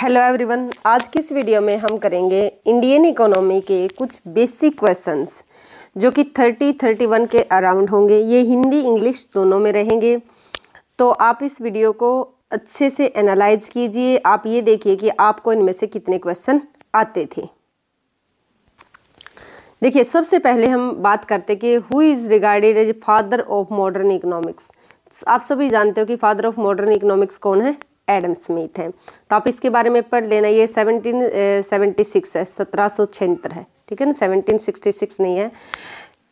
Hello everyone आज की इस वीडियो में हम करेंगे इंडियन इकोनॉमी के कुछ बेसिक क्वेश्चंस जो कि 30 31 के अराउंड होंगे ये हिंदी इंग्लिश दोनों में रहेंगे तो आप इस वीडियो को अच्छे से एनालाइज कीजिए आप ये देखिए कि आपको इनमें से कितने क्वेश्चन आते थे देखिए सबसे पहले हम बात करते कि who is regarded as father of modern economics आप सभी जानते हो कि फादर ऑफ मॉडर्न इकोनॉमिक्स कौन है एडम स्मिथ हैं तो आप इसके बारे में पढ़ लेना ये सेवनटीन सेवेंटी सिक्स है सत्रह सौ छिहत्तर है ठीक है ना सेवनटीन सिक्सटी सिक्स नहीं है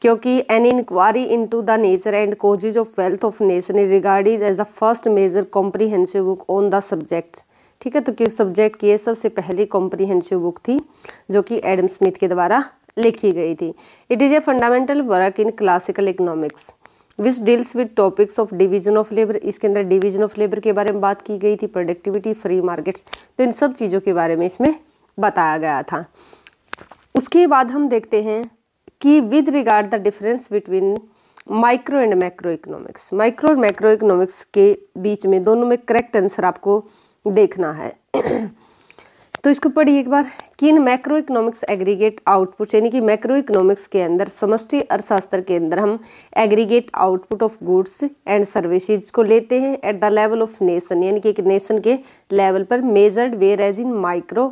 क्योंकि an inquiry into the nature and causes of wealth of nation regarded as the first major comprehensive book on the subject ठीक है तो क्यों सब्जेक्ट की ये सबसे पहली कॉम्प्रीहेंसिव बुक थी जो कि एडम स्मिथ के द्वारा लिखी गई थी it is a fundamental work in classical economics which deals with topics of division of labour इसके अंदर डिवीजन ऑफ लेबर के बारे में बात की गई थी प्रोडक्टिविटी फ्री मार्केट्स तो इन सब चीज़ों के बारे में इसमें बताया गया था उसके बाद हम देखते हैं कि with regard the difference between micro and macro economics micro और मैक्रो इकोनॉमिक्स के बीच में दोनों में करेक्ट आंसर आपको देखना है तो इसको पढ़िए एक बार कि in macro economics aggregate output यानी कि मैक्रो इकोनॉमिक्स के अंदर समष्टि अर्थशास्त्र के अंदर हम aggregate output of goods and services को लेते हैं at the level of nation यानी कि एक नेशन के लेवल पर measured whereas in micro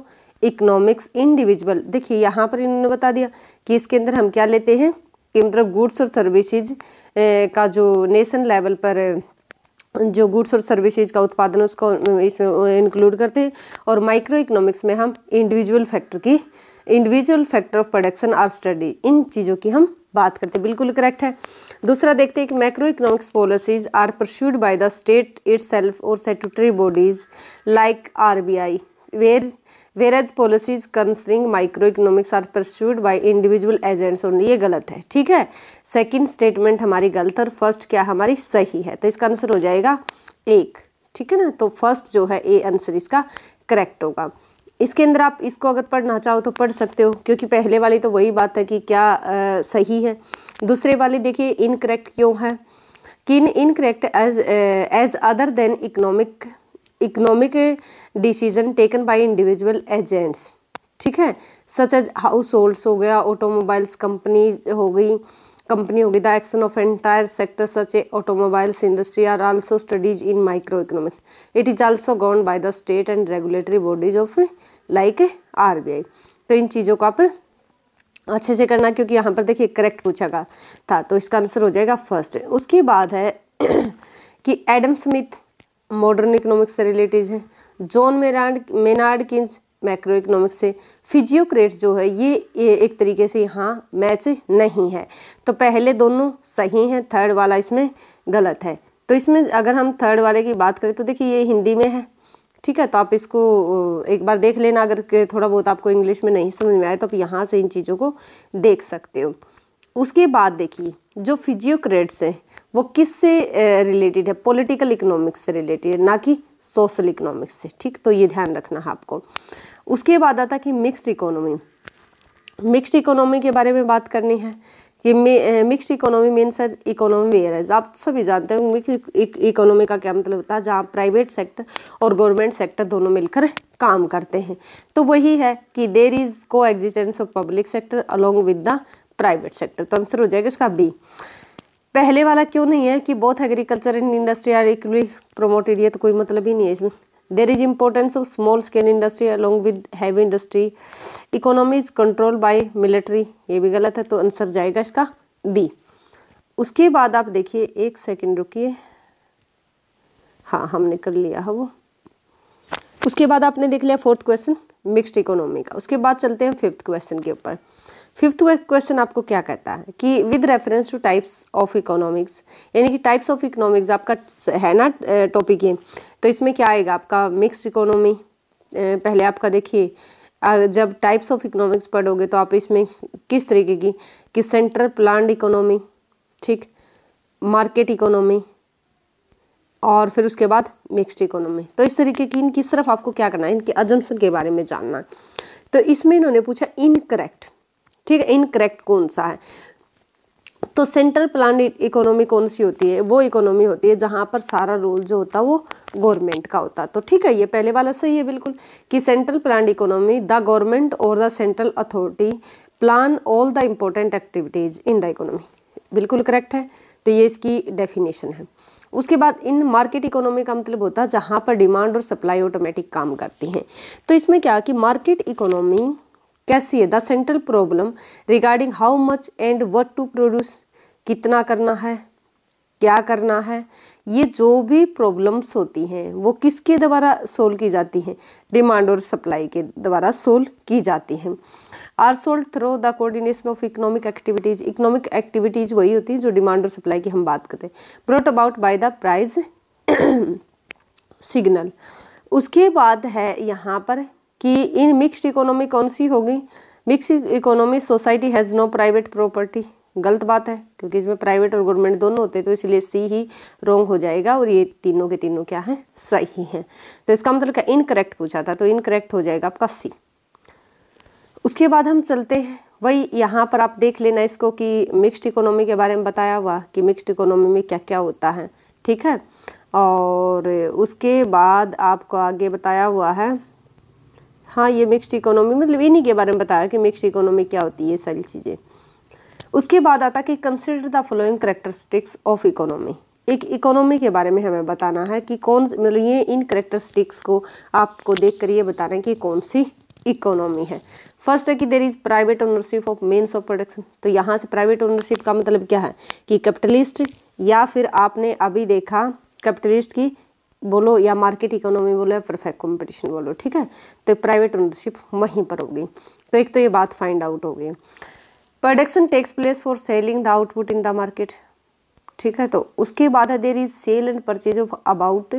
economics individual देखिए यहाँ पर इन्होंने बता दिया कि इसके अंदर हम क्या लेते हैं कि मतलब गुड्स और सर्विसेज का जो नेशन लेवल पर जो गुड्स और सर्विसेज का उत्पादन उसको इसमें इंक्लूड करते हैं और माइक्रो इकोनॉमिक्स में हम इंडिविजुअल फैक्टर की individual factor of production are study इन चीज़ों की हम बात करते हैं बिल्कुल करेक्ट है दूसरा देखते हैं कि micro economics policies are pursued by the state its और statutory bodies like R B I where policies concerning micro economics are pursued by individual agents only ये गलत है ठीक है सेकेंड स्टेटमेंट हमारी गलत और फर्स्ट क्या हमारी सही है तो इसका आंसर हो जाएगा एक ठीक है ना तो फर्स्ट जो है ए आंसर इसका करेक्ट होगा इसके अंदर आप इसको अगर पढ़ना चाहो तो पढ़ सकते हो क्योंकि पहले वाली तो वही बात है कि क्या आ, सही है दूसरे वाली देखिए इनकरेक्ट क्यों है कि incorrect as as other than economic economic decision taken by individual agents ठीक है सच एज हाउस होल्ड्स हो गया ऑटोमोबाइल्स कंपनी हो गई कंपनी होगी the action of entire sector such a automobiles industry are also studies in micro economics it is also govern by the state and regulatory bodies of like R B I तो इन चीज़ों को आप अच्छे से करना क्योंकि यहाँ पर देखिए करेक्ट पूछा गया था तो इसका आंसर हो जाएगा फर्स्ट उसके बाद है कि एडम स्मिथ मॉडर्न इकोनॉमिक्स से रिलेटेड है जॉन मेराड मेनार्ड किन्स मैक्रो इकोनॉमिक्स से फिजियोक्रेट्स जो है ये एक तरीके से यहाँ मैच नहीं है तो पहले दोनों सही हैं थर्ड वाला इसमें गलत है तो इसमें अगर हम थर्ड वाले की बात करें तो देखिए ये हिंदी में है ठीक है तो आप इसको एक बार देख लेना अगर थोड़ा बहुत आपको इंग्लिश में नहीं समझ में आए तो आप यहाँ से इन चीज़ों को देख सकते हो उसके बाद देखिए जो फिजियोक्रेट्स हैं वो किस से रिलेटेड है पॉलिटिकल इकोनॉमिक्स से रिलेटेड है ना कि सोशल इकोनॉमिक्स से ठीक तो ये ध्यान रखना है आपको उसके बाद आता कि मिक्स्ड इकोनॉमी मिक्स्ड इकोनॉमी के बारे में बात करनी है कि mixed economy mean sir economy where आप सभी जानते हो मिक्स इकोनॉमी का क्या मतलब होता है जहाँ प्राइवेट सेक्टर और गवर्नमेंट सेक्टर दोनों मिलकर काम करते हैं तो वही है कि there is coexistence of public sector along with the private sector तो आंसर हो जाएगा इसका बी पहले वाला क्यों नहीं है कि both agriculture and industry are equally promoted ये तो कोई मतलब ही नहीं है इसमें there is importance of small scale industry along with heavy industry economy is control by military ये भी गलत है तो आंसर जाएगा इसका बी उसके बाद आप देखिए एक सेकेंड रुकी हाँ हमने कर लिया है वो उसके बाद आपने देख लिया फोर्थ क्वेश्चन मिक्सड इकोनॉमी का उसके बाद चलते हैं फिफ्थ क्वेश्चन के ऊपर फिफ्थ क्वेश्चन आपको क्या कहता है कि with reference to types of economics यानी कि टाइप्स ऑफ इकोनॉमिक्स आपका है ना टॉपिक ये तो इसमें क्या आएगा आपका मिक्स इकोनॉमी पहले आपका देखिए जब टाइप्स ऑफ इकोनॉमिक्स पढ़ोगे तो आप इसमें किस तरीके की कि सेंट्रल प्लान इकोनॉमी ठीक मार्केट इकोनॉमी और फिर उसके बाद मिक्सड इकोनॉमी तो इस तरीके की इनकी सिर्फ आपको क्या करना है इनके अजम्सन के बारे में जानना तो इसमें इन्होंने पूछा इनकरेक्ट ठीक है इनकरेक्ट कौन सा है तो सेंट्रल प्लान इकोनॉमी कौन सी होती है वो इकोनॉमी होती है जहाँ पर सारा रोल जो होता है वो गवर्नमेंट का होता है तो ठीक है ये पहले वाला सही है बिल्कुल कि central plan economy the government और the central authority plan all the important activities in the economy बिल्कुल करेक्ट है तो ये इसकी डेफिनेशन है उसके बाद इन मार्केट इकोनॉमी का मतलब होता है जहाँ पर डिमांड और सप्लाई ऑटोमेटिक काम करती हैं तो इसमें क्या कि मार्केट इकोनॉमी कैसी है the central problem regarding how much and what to produce कितना करना है क्या करना है ये जो भी प्रॉब्लम्स होती हैं वो किसके द्वारा सोल्व की जाती हैं डिमांड और सप्लाई के द्वारा सोल्व की जाती हैं are solve through the coordination of economic activities economic activities वही होती है जो डिमांड और सप्लाई की हम बात करते हैं brought about by the price signal उसके बाद है यहाँ पर कि इन मिक्स्ड इकोनॉमी कौन सी होगी mix economy society has no private property गलत बात है क्योंकि इसमें प्राइवेट और गवर्नमेंट दोनों होते हैं तो इसलिए सी ही रोंग हो जाएगा और ये तीनों के तीनों क्या हैं सही हैं तो इसका मतलब क्या इनकरेक्ट पूछा था तो इनकरेक्ट हो जाएगा आपका सी उसके बाद हम चलते हैं वही यहाँ पर आप देख लेना इसको कि मिक्स्ड इकोनॉमी के बारे में बताया हुआ कि मिक्स्ड इकोनॉमी में क्या क्या होता है ठीक है और उसके बाद आपको आगे बताया हुआ है हाँ ये मिक्सड इकोनॉमी मतलब इन्हीं के बारे में बताया कि मिक्सड इकोनॉमी क्या होती है ये सारी चीज़ें उसके बाद आता कि consider the following characteristics of economy एक इकोनॉमी के बारे में हमें बताना है कि कौन मतलब ये इन करेक्टरिस्टिक्स को आपको देख कर ये बताना है कि कौन सी इकोनॉमी है फर्स्ट है कि there is private ownership of means of production तो यहाँ से प्राइवेट ओनरशिप का मतलब क्या है कि कैपिटलिस्ट या फिर आपने अभी देखा कैपिटलिस्ट की बोलो या मार्केट इकोनॉमी बोलो या परफेक्ट कंपटीशन बोलो ठीक है तो प्राइवेट ओनरशिप वहीं पर होगी तो एक तो ये बात फाइंड आउट हो गई production takes place for selling the output in the market ठीक है तो उसके बाद है there is sale and purchase of about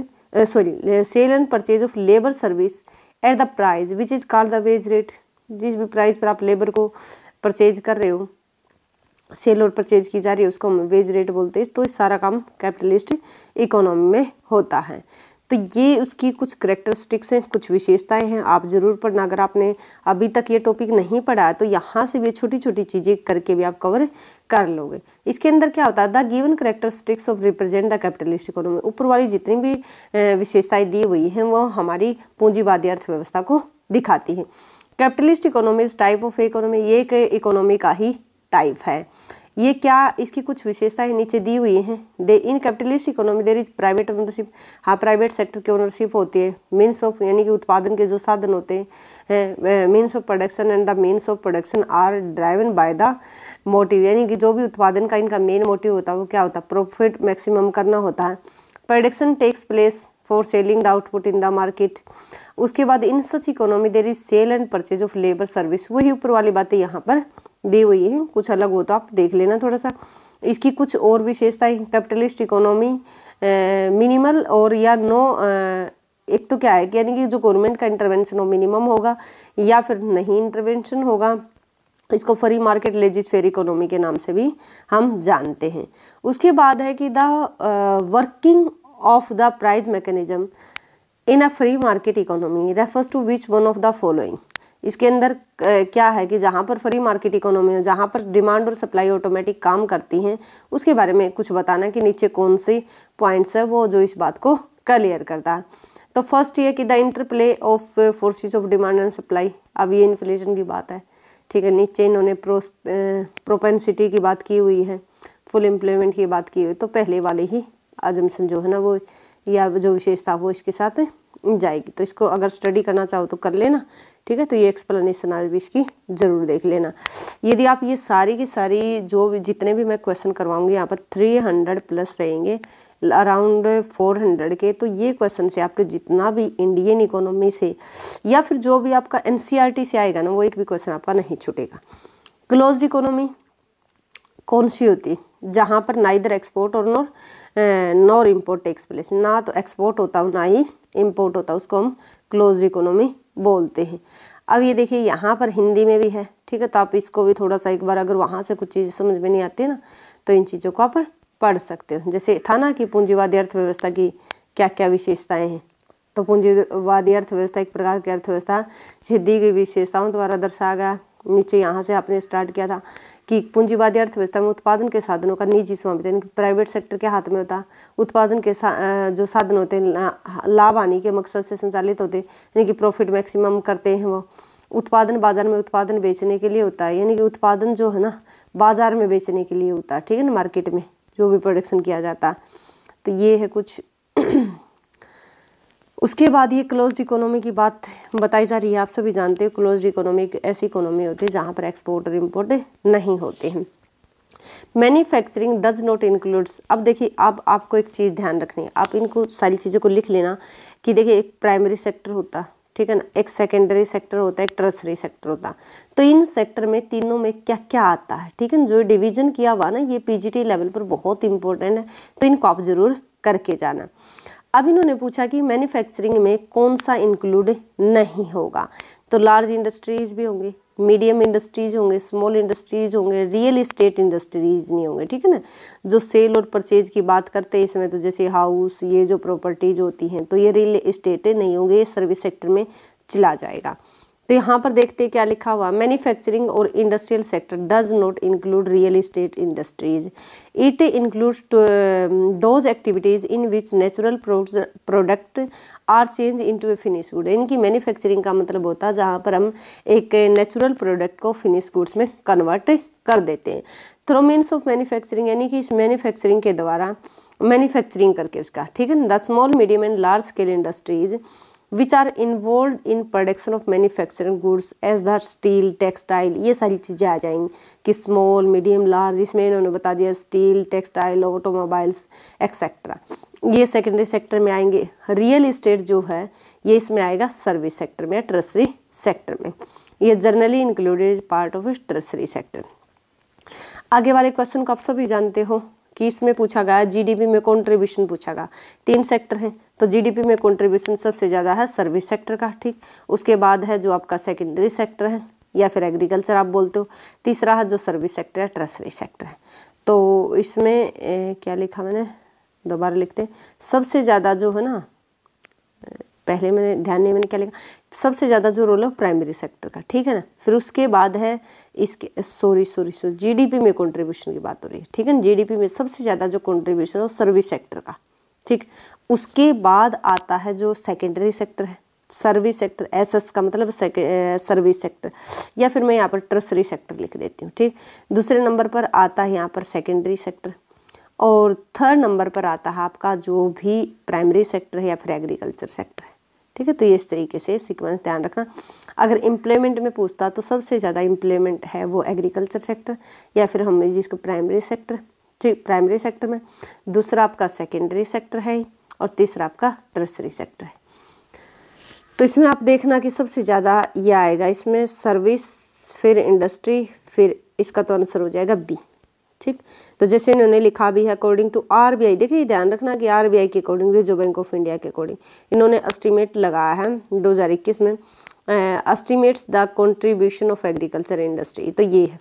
sorry sale and purchase of labour service at the price which is called the wage rate जिस भी price पर आप लेबर को परचेज कर रहे हो सेल और परचेज की जा रही है उसको हम वेज रेट बोलते हैं तो सारा काम कैपिटलिस्ट इकोनॉमी में होता है तो ये उसकी कुछ करेक्टरिस्टिक्स हैं कुछ विशेषताएं हैं आप ज़रूर पढ़ना अगर आपने अभी तक ये टॉपिक नहीं पढ़ा है तो यहाँ से भी छोटी छोटी चीज़ें करके भी आप कवर कर लोगे इसके अंदर क्या होता है the given characteristics of represent the capitalist economy ऊपर वाली जितनी भी विशेषताएँ दी हुई हैं वो हमारी पूंजीवादी अर्थव्यवस्था को दिखाती हैं capitalist economy type of economy ये एक इकोनॉमी का ही टाइप है ये क्या इसकी कुछ विशेषताएं नीचे दी हुई हैं they in capitalist economy there is private ownership हाँ प्राइवेट सेक्टर की ओनरशिप होती है मीन्स ऑफ यानी कि उत्पादन के जो साधन होते हैं means of production and the means of production are driven by the motive यानी कि जो भी उत्पादन का इनका मेन मोटिव होता है वो क्या होता है प्रॉफिट मैक्सिमम करना होता है production takes place for selling the output in the market उसके बाद in such economy there is sale and purchase of labour service वही ऊपर वाली बातें यहाँ पर दी हुई है कुछ अलग हो तो आप देख लेना थोड़ा सा इसकी कुछ और विशेषताएं कैपिटलिस्ट इकोनॉमी मिनिमल और या नो एक तो क्या है कि यानी कि जो गवर्नमेंट का इंटरवेंशन हो मिनिमम होगा या फिर नहीं इंटरवेंशन होगा इसको free market laissez faire economy के नाम से भी हम जानते हैं उसके बाद है कि the working of the price mechanism in a free market economy refers to which one of the following इसके अंदर क्या है कि जहाँ पर फ्री मार्केट इकोनॉमी हो जहाँ पर डिमांड और सप्लाई ऑटोमेटिक काम करती हैं उसके बारे में कुछ बताना कि नीचे कौन सी पॉइंट्स है वो जो इस बात को क्लियर करता है तो फर्स्ट ये कि the interplay of forces of demand and supply अब ये इन्फ्लेशन की बात है ठीक है नीचे इन्होंने प्रोपेंसिटी की बात की हुई है फुल एम्प्लॉयमेंट की बात की हुई तो पहले वाले ही आजमसन जो है ना वो या जो विशेषता वो इसके साथ जाएगी तो इसको अगर स्टडी करना चाहो तो कर लेना ठीक है तो ये एक्सप्लेनेशन आज भी इसकी ज़रूर देख लेना यदि आप ये सारी की सारी जो भी जितने भी मैं क्वेश्चन करवाऊँगी यहाँ पर थ्री हंड्रेड प्लस रहेंगे अराउंड फोर हंड्रेड के तो ये क्वेश्चन से आपके जितना भी इंडियन इकोनॉमी से या फिर जो भी आपका एन e से आएगा ना वो एक भी क्वेश्चन आपका नहीं छूटेगा क्लोज इकोनॉमी कौन सी होती जहाँ पर ना इधर एक्सपोर्ट और nor nor import takes place ना तो एक्सपोर्ट होता हो ना ही इम्पोर्ट होता उसको हम क्लोज इकोनॉमी बोलते हैं अब ये देखिए यहाँ पर हिंदी में भी है ठीक है तो आप इसको भी थोड़ा सा एक बार अगर वहाँ से कुछ चीज़ समझ में नहीं आती ना तो इन चीज़ों को आप पढ़ सकते हो जैसे था ना कि पूंजीवादी अर्थव्यवस्था की क्या क्या विशेषताएं हैं तो पूंजीवादी अर्थव्यवस्था एक प्रकार की अर्थव्यवस्था जिसे दी गई विशेषताओं द्वारा दर्शाया गया नीचे यहाँ से आपने स्टार्ट किया था कि पूंजीवादी अर्थव्यवस्था में उत्पादन के साधनों का निजी स्वामित्व प्राइवेट सेक्टर के हाथ में होता उत्पादन के सा, जो साधन होते हैं लाभ आने के मकसद से संचालित होते यानी कि प्रॉफिट मैक्सिमम करते हैं वो उत्पादन बाजार में उत्पादन बेचने के लिए होता है यानी कि उत्पादन जो है ना बाजार में बेचने के लिए होता है ठीक है ना मार्केट में जो भी प्रोडक्शन किया जाता है तो ये है कुछ उसके बाद ये क्लोज इकोनॉमी की बात बताई जा रही है आप सभी जानते हो क्लोज इकोनॉमी एक ऐसी इकोनॉमी होती है जहाँ पर एक्सपोर्ट और इम्पोर्ट नहीं होते हैं मैन्युफैक्चरिंग डज नॉट इंक्लूड्स अब देखिए अब आपको एक चीज़ ध्यान रखनी है आप इनको सारी चीज़ों को लिख लेना कि देखिए एक प्राइमरी सेक्टर होता ठीक है ना एक सेकेंडरी सेक्टर होता है एक टर्सरी सेक्टर होता तो इन सेक्टर में तीनों में क्या क्या आता है ठीक है जो डिवीजन किया हुआ ना ये पीजीटी लेवल पर बहुत इंपॉर्टेंट है तो इनको आप ज़रूर करके जाना अब इन्होंने पूछा कि मैन्युफैक्चरिंग में कौन सा इंक्लूड नहीं होगा तो लार्ज इंडस्ट्रीज भी होंगी मीडियम इंडस्ट्रीज होंगे स्मॉल इंडस्ट्रीज होंगे रियल इस्टेट इंडस्ट्रीज नहीं होंगे ठीक है ना जो सेल और परचेज की बात करते हैं इसमें तो जैसे हाउस ये जो प्रॉपर्टीज होती हैं तो ये रियल इस्टेट नहीं होंगे ये सर्विस सेक्टर में चला जाएगा तो यहाँ पर देखते क्या लिखा हुआ मैन्युफैक्चरिंग और industrial sector does not include real estate industries it includes those activities in which natural product are change into a finish good इनकी मैन्युफैक्चरिंग का मतलब होता है जहाँ पर हम एक नेचुरल प्रोडक्ट को फिनिश गुड्स में कन्वर्ट कर देते हैं थ्रो मीन्स ऑफ मैन्युफैक्चरिंग यानी कि इस मैन्युफैक्चरिंग के द्वारा मैन्युफैक्चरिंग करके उसका ठीक है the small medium and large scale industries which are involve in production of manufacturing goods as there steel textile ये सारी चीज़ें आ जाएंगी कि स्मॉल मीडियम लार्ज इसमें इन्होंने बता दिया स्टील टेक्सटाइल ऑटोमोबाइल्स एक्सेट्रा ये सेकेंडरी सेक्टर में आएंगे रियल इस्टेट जो है ये इसमें आएगा सर्विस सेक्टर में ट्रसरी सेक्टर में ये generally included part of tertiary sector आगे वाले क्वेश्चन को आप सभी जानते हो किस में पूछा गया जीडीपी में कंट्रीब्यूशन पूछा गया तीन सेक्टर हैं तो जीडीपी में कंट्रीब्यूशन सबसे ज़्यादा है सर्विस सेक्टर का ठीक उसके बाद है जो आपका सेकेंडरी सेक्टर है या फिर एग्रीकल्चर आप बोलते हो तीसरा है जो सर्विस सेक्टर है ट्रसरी सेक्टर है तो इसमें ए, क्या लिखा मैंने दोबारा लिखते हैं सबसे ज़्यादा जो है ना पहले मैंने ध्यान नहीं मैंने क्या लिखा सबसे ज़्यादा जो रोल है प्राइमरी सेक्टर का ठीक है ना फिर उसके बाद है इसके सॉरी सॉरी सॉरी जीडीपी में कंट्रीब्यूशन की बात हो रही है ठीक है ना जीडीपी में सबसे ज़्यादा जो कंट्रीब्यूशन है वो सर्विस सेक्टर का ठीक उसके बाद आता है जो सेकेंडरी सेक्टर है सर्विस सेक्टर एस का मतलब सर्विस सेक्टर या फिर मैं यहाँ पर ट्रसरी सेक्टर लिख देती हूँ ठीक दूसरे नंबर पर आता है यहाँ पर सेकेंडरी सेक्टर और थर्ड नंबर पर आता है आपका जो भी प्राइमरी सेक्टर है या फिर एग्रीकल्चर सेक्टर है ठीक है तो ये इस तरीके से सिक्वेंस ध्यान रखना अगर एम्प्लॉयमेंट में पूछता तो सबसे ज़्यादा एम्प्लॉयमेंट है वो एग्रीकल्चर सेक्टर या फिर हम जिसको प्राइमरी सेक्टर ठीक प्राइमरी सेक्टर में दूसरा आपका सेकेंडरी सेक्टर है और तीसरा आपका टर्सरी सेक्टर है तो इसमें आप देखना कि सबसे ज़्यादा यह आएगा इसमें सर्विस फिर इंडस्ट्री फिर इसका तो आंसर हो जाएगा बी ठीक तो जैसे इन्होंने लिखा भी है अकॉर्डिंग टू आरबीआई देखिए ध्यान रखना कि आरबीआई के according reserve bank of India के अकॉर्डिंग इन्होंने एस्टिमेट लगाया है 2021 में estimates the contribution of agriculture industry तो ये है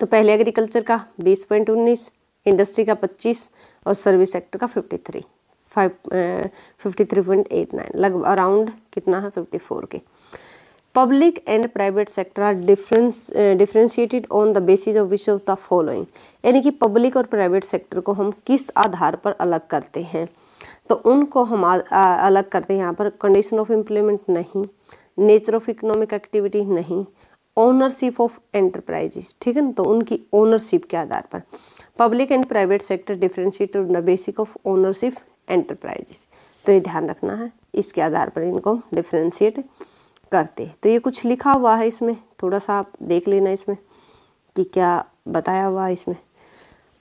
तो पहले एग्रीकल्चर का बीस पॉइंट उन्नीस इंडस्ट्री का पच्चीस और सर्विस सेक्टर का fifty three five fifty three point eight nine लगभग अराउंड कितना है फिफ्टी फोर के public and private sector are difference differentiated on the basis of of which of the यानी कि पब्लिक और प्राइवेट सेक्टर को हम किस आधार पर अलग करते हैं तो उनको हम आ, आ, अलग करते हैं यहाँ पर कंडीशन ऑफ एम्प्लॉयमेंट नहीं नेचर ऑफ इकोनॉमिक एक्टिविटी नहीं ओनरशिप ऑफ एंटरप्राइजेस ठीक है ना तो उनकी ओनरशिप के आधार पर public and private sector differentiate on the basic of ownership enterprises तो ये ध्यान रखना है इसके आधार पर इनको डिफ्रेंशिएट करते तो ये कुछ लिखा हुआ है इसमें थोड़ा सा आप देख लेना इसमें कि क्या बताया हुआ है इसमें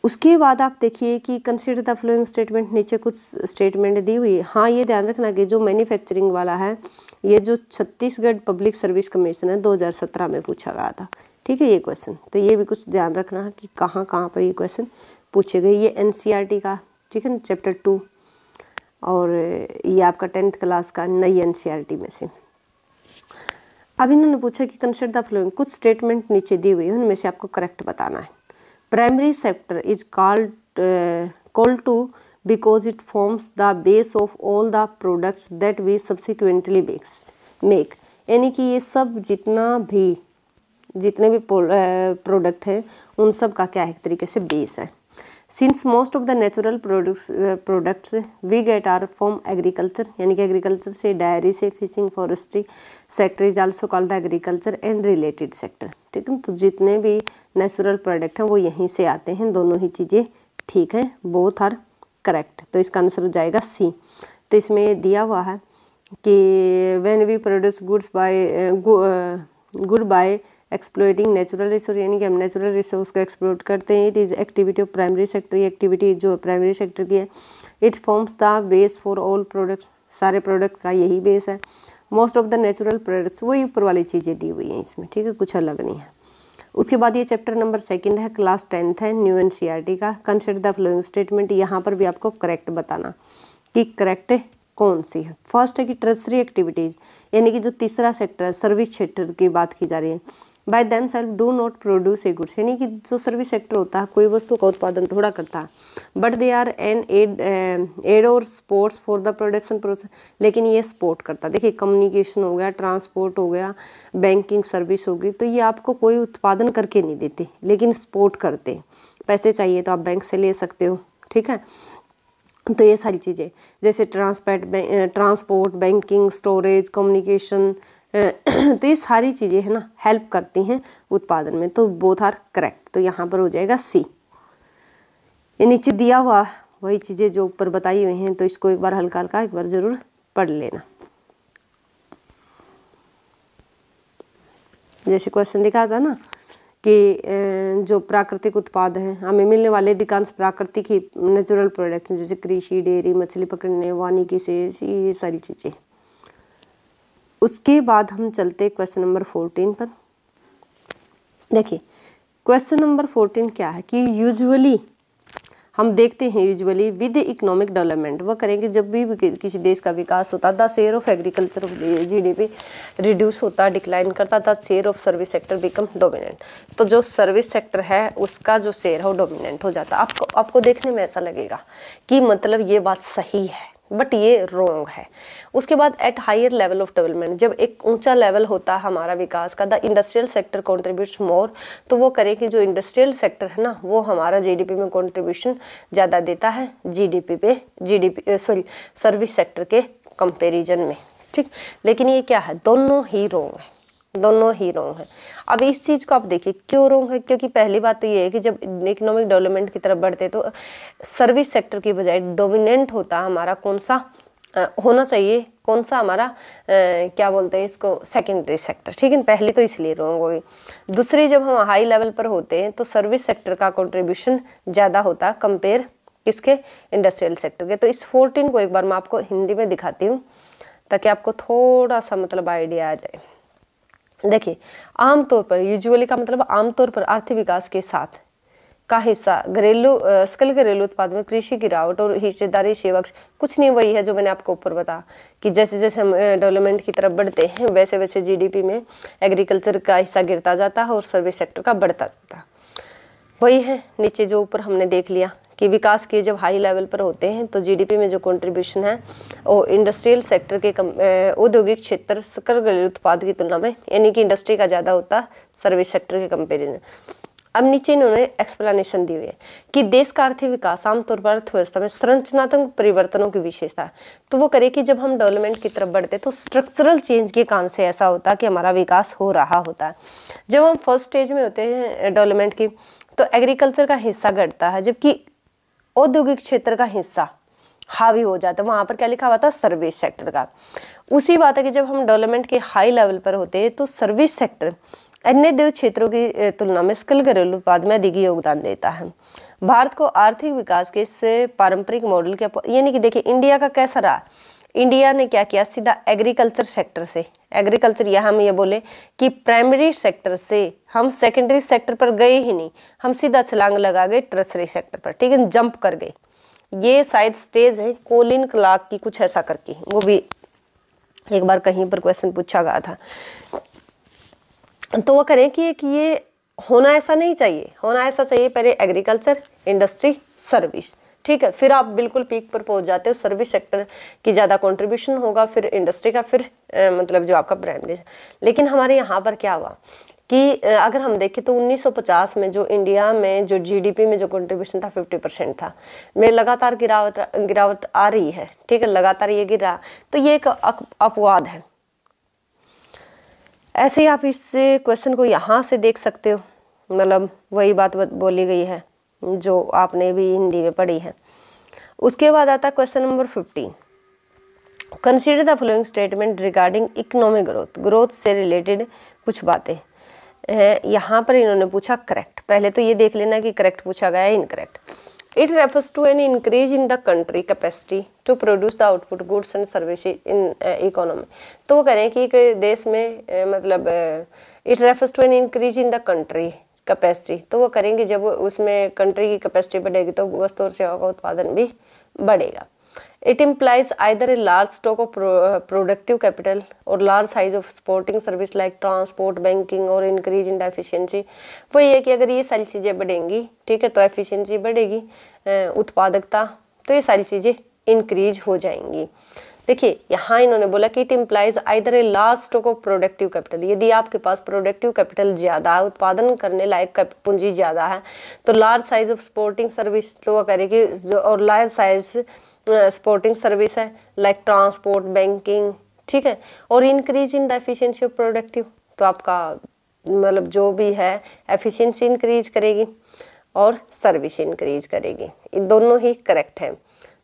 उसके बाद आप देखिए कि कंसिडर द फ्लोइंग स्टेटमेंट नीचे कुछ स्टेटमेंट दी हुई है हाँ ये ध्यान रखना कि जो मैन्युफैक्चरिंग वाला है ये जो छत्तीसगढ़ पब्लिक सर्विस कमीशन है 2017 में पूछा गया था ठीक है ये क्वेश्चन तो ये भी कुछ ध्यान रखना कि कहाँ कहाँ पर ये क्वेश्चन पूछे गए ये एन e का ठीक है ना चैप्टर टू और ये आपका टेंथ क्लास का नई एन e में से अब इन्होंने पूछा कि कंसिडर द फ्लोइंग कुछ स्टेटमेंट नीचे दी हुई है उनमें से आपको करेक्ट बताना है primary sector is called called to because it forms the base of all the products that we subsequently makes make यानी कि ये सब जितना भी जितने भी प्रोडक्ट uh, हैं उन सब का क्या है एक तरीके से बेस है since most of the natural products products we get are from agriculture यानी कि एग्रीकल्चर से डायरी से fishing forestry sector is also called the agriculture and related sector ठीक है तो जितने भी नेचुरल प्रोडक्ट हैं वो यहीं से आते हैं दोनों ही चीज़ें ठीक है बोथ आर करेक्ट तो इसका आंसर हो जाएगा सी तो इसमें दिया हुआ है कि when we produce goods by good by exploiting natural resource यानी कि हम नेचुरल रिसोर्स को एक्सप्लोर करते हैं it is activity of primary sector activity जो प्राइमरी सेक्टर की है it forms the base for all products सारे प्रोडक्ट का यही बेस है most of the natural products वही ऊपर वाली चीज़ें दी हुई हैं इसमें ठीक है कुछ अलग नहीं है उसके बाद ये चैप्टर नंबर सेकंड है क्लास टेंथ है न्यू एन e का कंसिडर द फ्लोइंग स्टेटमेंट यहाँ पर भी आपको करेक्ट बताना कि करेक्ट कौन सी है फर्स्ट है कि ट्रसरी एक्टिविटीज़ यानी कि जो तीसरा सेक्टर है सर्विस क्षेत्र की बात की जा रही है by them self do not produce a goods यानी कि जो सर्विस सेक्टर होता है कोई वस्तु का उत्पादन थोड़ा करता है but they are an aid aid और supports for the production process लेकिन ये सपोर्ट करता देखिए कम्युनिकेशन हो गया ट्रांसपोर्ट हो गया बैंकिंग सर्विस हो गई तो ये आपको कोई उत्पादन करके नहीं देते लेकिन सपोर्ट करते पैसे चाहिए तो आप बैंक से ले सकते हो ठीक है तो ये सारी चीज़ें जैसे transport transport banking storage communication तो ये सारी चीज़ें है ना हेल्प करती हैं उत्पादन में तो बोथ आर करेक्ट तो यहाँ पर हो जाएगा सी ये नीचे दिया हुआ वही चीज़ें जो ऊपर बताई हुई हैं तो इसको एक बार हल्का हल्का एक बार ज़रूर पढ़ लेना जैसे क्वेश्चन लिखा था ना कि जो प्राकृतिक उत्पाद हैं हमें मिलने वाले अधिकांश प्राकृतिक ही नेचुरल प्रोडक्ट हैं जैसे कृषि डेयरी मछली पकड़ने वानिकी से ये सारी चीज़ें उसके बाद हम चलते क्वेश्चन नंबर फोर्टीन पर देखिए क्वेश्चन नंबर फोर्टीन क्या है कि यूजुअली हम देखते हैं यूजुअली विद इकोनॉमिक डेवलपमेंट वह करेंगे जब भी किसी देश का विकास होता है the share of agriculture D GDP reduce होता डिक्लाइन करता the share of service sector become dominant तो जो सर्विस सेक्टर है उसका जो शेयर है वो डोमिनेंट हो जाता आपको आपको देखने में ऐसा लगेगा कि मतलब ये बात सही है बट ये रोंग है उसके बाद at higher level of development जब एक ऊंचा लेवल होता है हमारा विकास का the industrial sector contribute more तो वो करें कि जो इंडस्ट्रियल सेक्टर है ना वो हमारा जीडीपी में कॉन्ट्रीब्यूशन ज़्यादा देता है जीडीपी पे जीडीपी सॉरी सर्विस सेक्टर के कंपेरिजन में ठीक लेकिन ये क्या है दोनों ही रोंग है दोनों ही रॉन्ग है अब इस चीज़ को आप देखिए क्यों रॉन्ग है क्योंकि पहली बात तो ये है कि जब इकोनॉमिक डेवलपमेंट की तरफ बढ़ते तो सर्विस सेक्टर की बजाय डोमिनेंट होता हमारा कौन सा होना चाहिए कौन सा हमारा आ, क्या बोलते हैं इसको सेकेंडरी सेक्टर ठीक है पहले तो इसलिए रॉन्ग होगी दूसरी जब हम हाई लेवल पर होते हैं तो सर्विस सेक्टर का कंट्रीब्यूशन ज़्यादा होता कंपेयर किसके इंडस्ट्रियल सेक्टर के तो इस फोर्टीन को एक बार मैं आपको हिंदी में दिखाती हूँ ताकि आपको थोड़ा सा मतलब आइडिया आ जाए देखिए आमतौर पर यूजुअली का मतलब आमतौर पर आर्थिक विकास के साथ का हिस्सा घरेलू सकल घरेलू उत्पाद में कृषि गिरावट और हिस्सेदारी सेवक कुछ नहीं वही है जो मैंने आपको ऊपर बताया कि जैसे जैसे हम डेवलपमेंट की तरफ बढ़ते हैं वैसे वैसे जीडीपी में एग्रीकल्चर का हिस्सा गिरता जाता है और सर्विस सेक्टर का बढ़ता जाता है वही है नीचे जो ऊपर हमने देख लिया कि विकास के जब हाई लेवल पर होते हैं तो जीडीपी में जो कंट्रीब्यूशन है वो इंडस्ट्रियल सेक्टर के औद्योगिक क्षेत्र सकल घरेलू उत्पाद की तुलना में यानी कि इंडस्ट्री का ज़्यादा होता सर्विस सेक्टर के कंपेरिजन अब नीचे इन्होंने एक्सप्लेनेशन दी हुई है कि देश का आर्थिक विकास आमतौर पर अर्थव्यवस्था में संरचनात्मक परिवर्तनों की विशेषता तो वो करे कि जब हम डेवलपमेंट की तरफ बढ़ते तो स्ट्रक्चरल चेंज के कारण से ऐसा होता है कि हमारा विकास हो रहा होता है जब हम फर्स्ट स्टेज में होते हैं डेवलपमेंट की तो एग्रीकल्चर का हिस्सा घटता है जबकि औद्योगिक क्षेत्र का हिस्सा हावी हो जाता है वहाँ पर क्या लिखा हुआ था सर्विस सेक्टर का उसी बात है कि जब हम डेवलपमेंट के हाई लेवल पर होते हैं तो सर्विस सेक्टर अन्य देव क्षेत्रों की तुलना में स्किल घरेलू उत्पाद में अधिक योगदान देता है भारत को आर्थिक विकास के इस पारंपरिक मॉडल के यानी कि देखिए इंडिया का कैसा रहा इंडिया ने क्या किया सीधा एग्रीकल्चर सेक्टर से एग्रीकल्चर या हम ये बोले कि प्राइमरी सेक्टर से हम सेकेंडरी सेक्टर पर गए ही नहीं हम सीधा छलांग लगा गए ट्रसरी सेक्टर पर ठीक है जंप कर गए ये शायद स्टेज है कोलिन क्लाक की कुछ ऐसा करके वो भी एक बार कहीं पर क्वेश्चन पूछा गया था तो वो करें कि एक ये होना ऐसा नहीं चाहिए होना ऐसा चाहिए पहले एग्रीकल्चर इंडस्ट्री सर्विस ठीक है फिर आप बिल्कुल पीक पर पहुंच जाते हो सर्विस सेक्टर की ज़्यादा कंट्रीब्यूशन होगा फिर इंडस्ट्री का फिर ए, मतलब जो आपका प्राइमरी लेकिन हमारे यहाँ पर क्या हुआ कि अगर हम देखें तो 1950 में जो इंडिया में जो जीडीपी में जो कंट्रीब्यूशन था 50 परसेंट था में लगातार गिरावट गिरावट आ रही है ठीक है लगातार ये गिरा तो ये एक अपवाद है ऐसे ही आप इस क्वेश्चन को यहाँ से देख सकते हो मतलब वही बात बोली गई है जो आपने भी हिंदी में पढ़ी है उसके बाद आता question number fifteen consider the following statement regarding economic growth growth से रिलेटेड कुछ बातें हैं यहाँ पर इन्होंने पूछा करेक्ट पहले तो ये देख लेना कि करेक्ट पूछा गया है incorrect it refers to an increase in the country capacity to produce the output goods and service in economy तो वो कह रहे हैं कि एक देश में मतलब it refers to an increase in the country capacity तो वो करेंगे जब उसमें कंट्री की कैपेसिटी बढ़ेगी तो वस्तु और सेवा का उत्पादन भी बढ़ेगा it implies either a large stock of productive capital और large size of supporting service like transport banking और इंक्रीज इन द एफिशिएंसी वो ये कि अगर ये सारी चीज़ें बढ़ेंगी ठीक है तो एफिशिएंसी बढ़ेगी उत्पादकता तो ये सारी चीज़ें इंक्रीज हो जाएंगी देखिए यहाँ इन्होंने बोला कि it implies either a large stock of productive capital यदि आपके पास प्रोडक्टिव कैपिटल ज़्यादा है उत्पादन करने लायक पूंजी ज़्यादा है तो large size of supporting service तो वो करेगी जो और लार्ज साइज स्पोर्टिंग सर्विस है लाइक ट्रांसपोर्ट बैंकिंग ठीक है और increase in the efficiency of productive तो आपका मतलब जो भी है एफिशिएंसी इंक्रीज करेगी और सर्विस इंक्रीज करेगी इन दोनों ही करेक्ट है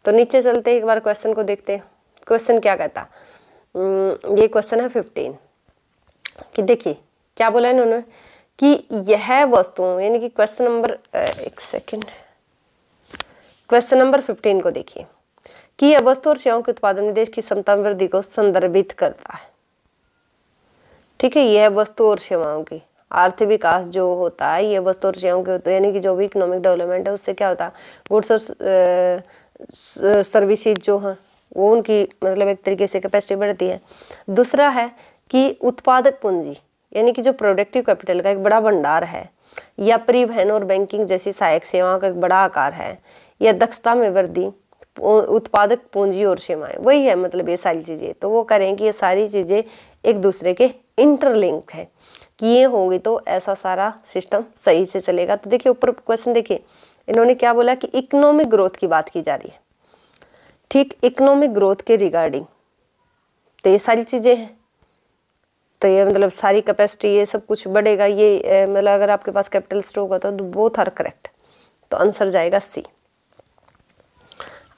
तो नीचे चलते एक बार क्वेश्चन को देखते हैं क्वेश्चन क्या कहता हम्म, ये क्वेश्चन है फिफ्टीन कि देखिए क्या बोला इन्होंने कि यह वस्तु यानी कि क्वेश्चन नंबर एक सेकेंड क्वेश्चन नंबर फिफ्टीन को देखिए कि यह वस्तु और सेवाओं के उत्पादन में देश की क्षमता वृद्धि को संदर्भित करता है ठीक है यह वस्तु और सेवाओं की आर्थिक विकास जो होता है यह वस्तु और सेवाओं के यानी कि जो भी इकोनॉमिक डेवलपमेंट है उससे क्या होता है गुड्स और सर्विसेज जो है वो उनकी मतलब एक तरीके से कैपेसिटी बढ़ती है दूसरा है कि उत्पादक पूंजी यानी कि जो प्रोडक्टिव कैपिटल का एक बड़ा भंडार है या परिवहन और बैंकिंग जैसी सहायक सेवाओं का एक बड़ा आकार है या दक्षता में वृद्धि उत्पादक पूंजी और सेवाएं वही है मतलब ये सारी चीज़ें तो वो करें कि ये सारी चीज़ें एक दूसरे के इंटरलिंक हैं कि ये होंगे तो ऐसा सारा सिस्टम सही से चलेगा तो देखिए ऊपर क्वेश्चन देखिए इन्होंने क्या बोला कि इकोनॉमिक ग्रोथ की बात की जा रही है ठीक इकोनॉमिक ग्रोथ के रिगार्डिंग तो ये सारी चीज़ें हैं तो ये मतलब सारी कैपेसिटी ये सब कुछ बढ़ेगा ये मतलब अगर आपके पास कैपिटल स्टॉक होता तो बोथ आर करेक्ट तो आंसर तो जाएगा सी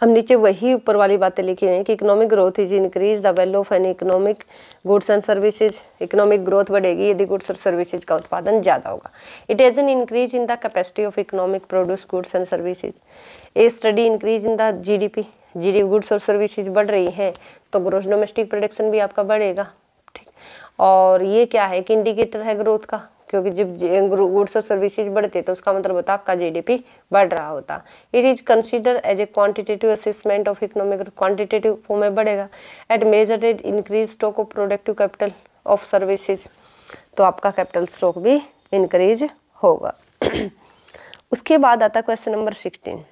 हम नीचे वही ऊपर वाली बातें लिखी हुई हैं कि economic growth is increase the value of an economic goods and services economic growth बढ़ेगी यदि गुड्स और सर्विसेज का उत्पादन ज़्यादा होगा it is an increase in the capacity of economic produce goods and services a steady increase in the GDP GD goods और services बढ़ रही हैं तो ग्रोस डोमेस्टिक प्रोडक्शन भी आपका बढ़ेगा ठीक और ये क्या है कि इंडिकेटर है ग्रोथ का क्योंकि जब गुड्स और सर्विसेज बढ़ते तो उसका मतलब होता आपका जीडीपी बढ़ रहा होता it is consider as a quantitative assessment of economic quantitative form में बढ़ेगा at major at increase stock of productive capital of services तो आपका कैपिटल स्टॉक भी इंक्रीज होगा उसके बाद आता क्वेश्चन नंबर सिक्सटीन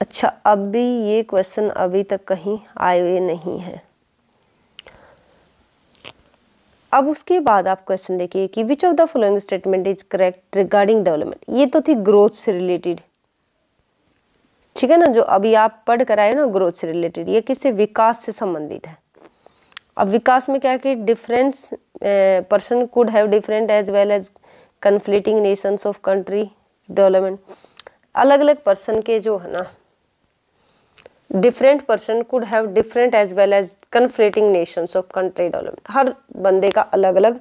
अच्छा अब भी ये क्वेश्चन अभी तक कहीं आए हुए नहीं है अब उसके बाद आप क्वेश्चन देखिए कि which of the following statement is correct regarding development ये तो थी ग्रोथ से रिलेटेड ठीक है ना जो अभी आप पढ़ कर आए ना ग्रोथ से रिलेटेड ये किसे विकास से संबंधित है अब विकास में क्या कि difference person could have different as well as conflicting nations of country development अलग अलग पर्सन के जो है ना different person could have different as well as conflicting nations of country development हर बंदे का अलग अलग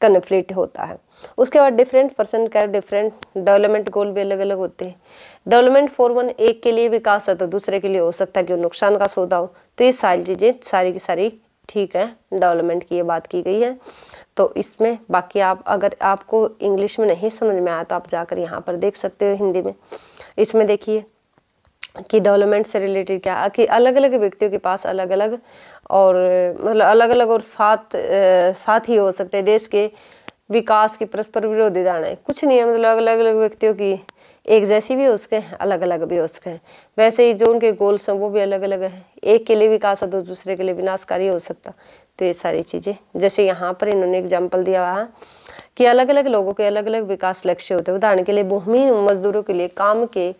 कन्फ्लिक्ट होता है उसके बाद डिफरेंट पर्सन का डिफरेंट डेवलपमेंट गोल भी अलग अलग होते हैं डेवलपमेंट फॉर वन एक के लिए विकास है तो दूसरे के लिए हो सकता है कि वो नुकसान का सौदा हो तो ये सारी चीज़ें सारी की सारी ठीक है डेवलपमेंट की ये बात की गई है तो इसमें बाकी आप अगर आपको इंग्लिश में नहीं समझ में आया तो आप जाकर यहाँ पर देख सकते हो हिंदी में इसमें देखिए कि डेवलपमेंट से रिलेटेड क्या कि अलग अलग व्यक्तियों के पास अलग अलग और मतलब अलग अलग और साथ साथ ही हो सकते हैं देश के विकास की परस्पर विरोधी धारणाएं कुछ नहीं है मतलब अलग अलग व्यक्तियों की एक जैसी भी हो सके अलग अलग भी हो सके वैसे ही जो उनके गोल्स हैं वो भी अलग अलग हैं एक के लिए विकास है तो दूसरे के लिए विनाशकारी हो सकता तो ये सारी चीज़ें जैसे यहाँ पर इन्होंने एग्जाम्पल दिया हुआ कि अलग अलग लोगों के अलग अलग विकास लक्ष्य होते हैं उदाहरण के लिए भूमि मजदूरों के लिए काम के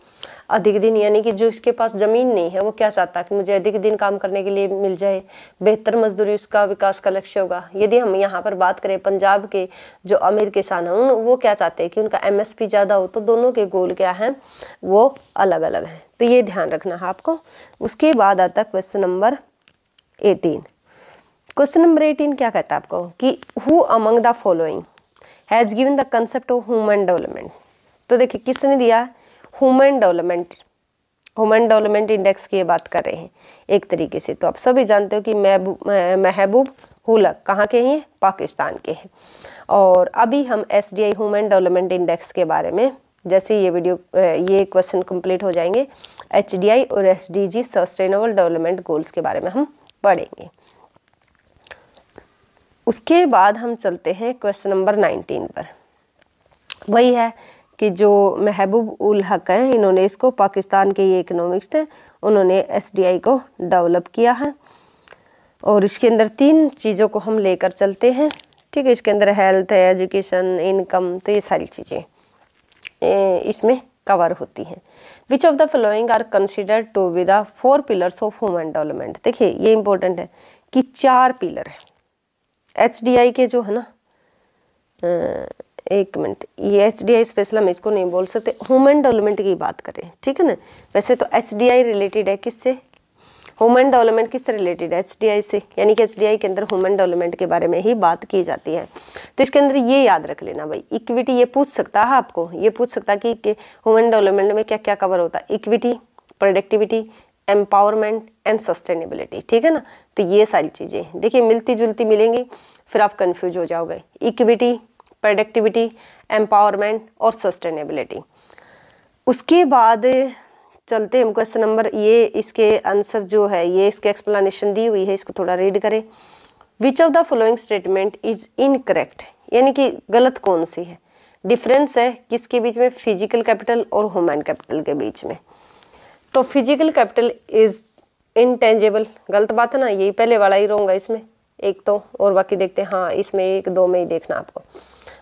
अधिक दिन यानी कि जो इसके पास ज़मीन नहीं है वो क्या चाहता कि मुझे अधिक दिन काम करने के लिए मिल जाए बेहतर मजदूरी उसका विकास का लक्ष्य होगा यदि हम यहाँ पर बात करें पंजाब के जो अमीर किसान हैं वो क्या चाहते हैं कि उनका एम ज़्यादा हो तो दोनों के गोल क्या हैं वो अलग अलग हैं तो ये ध्यान रखना है आपको उसके बाद आता question number eighteen question number eighteen क्या कहता है आपको कि who among the following has given the concept of human development तो देखिए किसने दिया है human development human development index की बात कर रहे हैं एक तरीके से तो आप सभी जानते हो कि महबूब हुलक कहाँ के हैं पाकिस्तान के हैं और अभी हम S D I human development index के बारे में जैसे ये वीडियो ये क्वेश्चन कंप्लीट हो जाएंगे एच डी आई और S D G sustainable development goals के बारे में हम पढ़ेंगे उसके बाद हम चलते हैं क्वेश्चन नंबर नाइनटीन पर वही है कि जो महबूब उल हक हैं इन्होंने इसको पाकिस्तान के ये इकोनॉमिक्स हैं उन्होंने एसडीआई को डेवलप किया है और इसके अंदर तीन चीज़ों को हम लेकर चलते हैं ठीक है इसके अंदर हेल्थ है एजुकेशन इनकम तो ये सारी चीज़ें इसमें कवर होती हैं which of the following are consider to with the four pillars of human development देखिए ये इंपॉर्टेंट है कि चार पिलर है एच के जो है ना एक मिनट ये एच डी आई स्पेशल हम इसको नहीं बोल सकते ह्यूमन डेवलपमेंट की बात करें ठीक है ना वैसे तो एच डी आई रिलेटेड है किससे ह्यूमन डेवलपमेंट किससे रिलेटेड है एच डी आई से यानी कि एच डी आई के अंदर ह्यूमन डेवलपमेंट के बारे में ही बात की जाती है तो इसके अंदर ये याद रख लेना भाई इक्विटी ये पूछ सकता है आपको ये पूछ सकता है कि ह्यूमन डेवलपमेंट में क्या क्या कवर होता है equity productivity empowerment and sustainability ठीक है ना तो ये सारी चीज़ें देखिए मिलती जुलती मिलेंगी फिर आप कन्फ्यूज हो जाओगे इक्विटी प्रोडक्टिविटी एम्पावरमेंट और सस्टेनेबिलिटी उसके बाद चलते हम क्वेश्चन नंबर ये इसके आंसर जो है ये इसके एक्सप्लेनेशन दी हुई है इसको थोड़ा रीड करें which of the following statement is incorrect यानी कि गलत कौन सी है डिफरेंस है किसके बीच में फिजिकल कैपिटल और ह्यूमन कैपिटल के बीच में तो फिजिकल कैपिटल इज इनटेंजेबल गलत बात है ना यही पहले वाला ही रहूँगा इसमें एक तो और बाकी देखते हैं हाँ इसमें एक दो में ही देखना आपको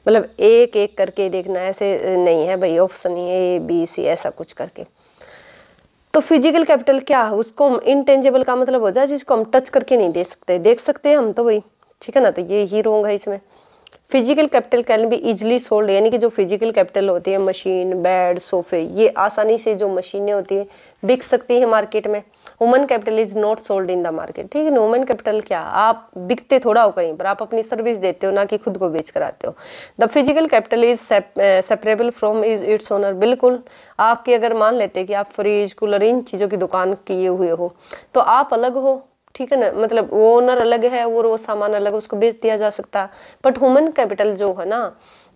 मतलब एक एक करके देखना ऐसे नहीं है भाई ऑप्शन ए बी सी ऐसा कुछ करके तो फिजिकल कैपिटल क्या है उसको हम इनटेंजेबल का मतलब हो जाए जिसको हम टच करके नहीं देख सकते देख सकते हैं हम तो भाई ठीक है ना तो ये ही रोंग है इसमें फिजिकल कैपिटल कैन भी इजिली सोल्ड यानी कि जो फिजिकल कैपिटल होती है मशीन बेड सोफे ये आसानी से जो मशीनें होती हैं बिक सकती हैं मार्केट में human capital is not sold in the market ठीक है ह्यूमन कैपिटल क्या आप बिकते थोड़ा हो कहीं पर आप अपनी सर्विस देते हो ना कि खुद को बेच कराते हो the physical capital is separable from is its owner बिल्कुल आपके अगर मान लेते कि आप फ्रिज कूलर इन चीज़ों की दुकान किए हुए हो तो आप अलग हो ठीक है ना मतलब वो ओनर अलग है और वो सामान अलग उसको बेच दिया जा सकता बट ह्यूमन कैपिटल जो है ना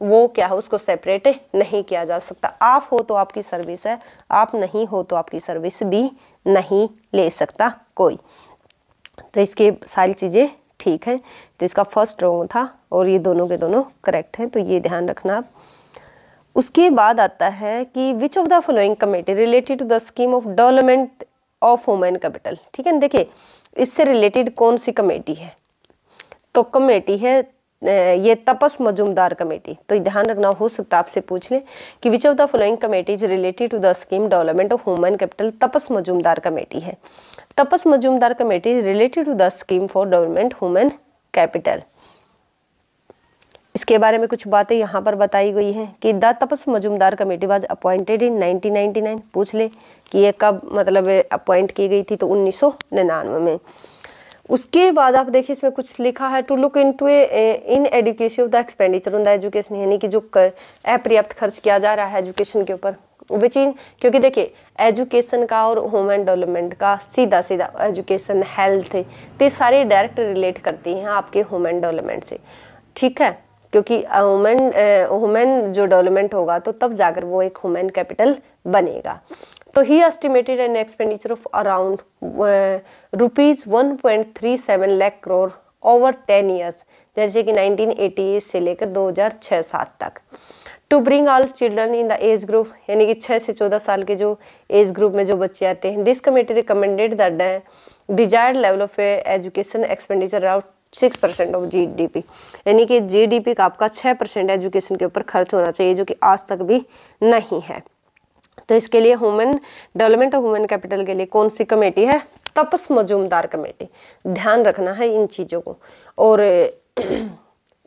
वो क्या है उसको सेपरेट नहीं किया जा सकता आप हो तो आपकी सर्विस है आप नहीं हो तो आपकी सर्विस भी नहीं ले सकता कोई तो इसके सारी चीज़ें ठीक हैं तो इसका फर्स्ट रोंग था और ये दोनों के दोनों करेक्ट हैं तो ये ध्यान रखना आप उसके बाद आता है कि which of the following committee related to the scheme of development of women capital ठीक है देखिए इससे रिलेटेड कौन सी कमेटी है तो कमेटी है ये तपस मजुमदार कमेटी तो ध्यान रखना हो सकता है आपसे पूछ लें कि which of the following committee is related to the scheme development of human capital Tapas Majumdar committee है Tapas Majumdar committee related to the scheme for development human capital इसके बारे में कुछ बातें यहाँ पर बताई गई हैं कि the Tapas Majumdar committee was appointed in 1999 पूछ ले कि ये कब मतलब अपॉइंट की गई थी तो 1999 में उसके बाद आप देखिए इसमें कुछ लिखा है to look into a in education of the expenditure on the education यानी कि जो अपर्याप्त खर्च किया जा रहा है एजुकेशन के ऊपर विच इन क्योंकि देखिए एजुकेशन का और ह्यूमन डेवलपमेंट का सीधा सीधा एजुकेशन हेल्थ तो ये सारे डायरेक्ट रिलेट करती हैं आपके ह्यूमन डेवलपमेंट से ठीक है क्योंकि वुमेन वुमेन जो डेवलपमेंट होगा तो तब जाकर वो एक वुमेन कैपिटल बनेगा तो ही estimated an expenditure of around rupees one point three seven lakh crore over ten years जैसे कि 1988 से लेकर 2006 सात तक to bring all children in the age group यानी कि 6 से 14 साल के जो एज ग्रुप में जो बच्चे आते हैं this committee recommended the desired level of education expenditure around six percent of GDP यानी कि जीडीपी का आपका छः परसेंट एजुकेशन के ऊपर खर्च होना चाहिए जो कि आज तक भी नहीं है तो इसके लिए ह्यूमन डेवलपमेंट और ह्यूमन कैपिटल के लिए कौन सी कमेटी है तपस मजूमदार कमेटी ध्यान रखना है इन चीज़ों को और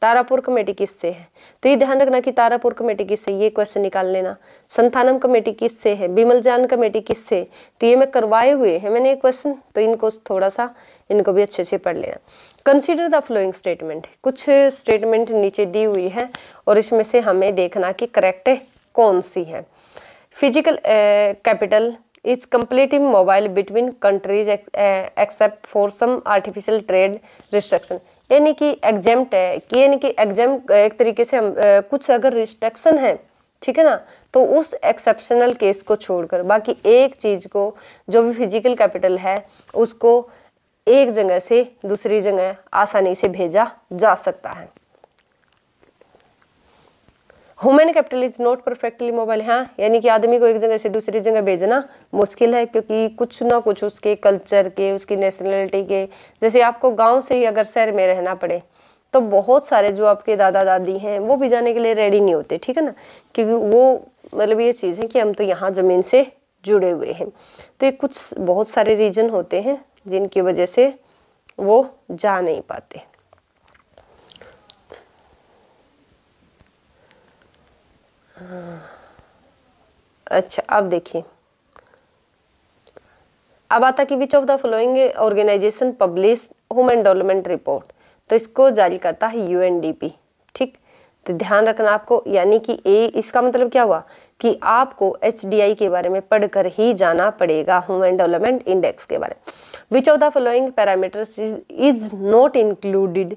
तारापुर कमेटी किससे है तो ये ध्यान रखना कि तारापुर कमेटी किससे ये क्वेश्चन निकाल लेना संथानम कमेटी किससे है बिमल जान कमेटी किससे तो ये मैं करवाए हुए हैं मैंने ये क्वेश्चन तो इनको थोड़ा सा इनको भी अच्छे से पढ़ लेना कंसिडर द फ्लोइंग स्टेटमेंट कुछ स्टेटमेंट नीचे दी हुई है और इसमें से हमें देखना कि करेक्ट कौन सी है physical capital is completely mobile between countries except for some artificial trade trade यानी कि एग्जेम्ट है कि यानी कि एग्जाम uh, एक तरीके से हम uh, कुछ अगर रिस्ट्रिक्शन है ठीक है ना तो उस एक्सेप्शनल केस को छोड़कर बाकी एक चीज़ को जो भी फिजिकल कैपिटल है उसको एक जगह से दूसरी जगह आसानी से भेजा जा सकता है human capital is not perfectly mobile हाँ यानी कि आदमी को एक जगह से दूसरी जगह भेजना मुश्किल है क्योंकि कुछ ना कुछ उसके कल्चर के उसकी नेशनलिटी के जैसे आपको गांव से ही अगर शहर में रहना पड़े तो बहुत सारे जो आपके दादा दादी हैं वो भी जाने के लिए रेडी नहीं होते ठीक है ना क्योंकि वो मतलब ये चीज़ है कि हम तो यहाँ ज़मीन से जुड़े हुए हैं तो ये कुछ बहुत सारे रीजन होते हैं जिनकी वजह से वो जा नहीं पाते अच्छा अब देखिए अब आता कि which of the following organization publish human development report तो इसको जारी करता है यूएनडीपी ठीक तो ध्यान रखना आपको यानी कि ए इसका मतलब क्या हुआ कि आपको एच के बारे में पढ़कर ही जाना पड़ेगा ह्यूमन डेवलपमेंट इंडेक्स के बारे में which of the following parameters is not included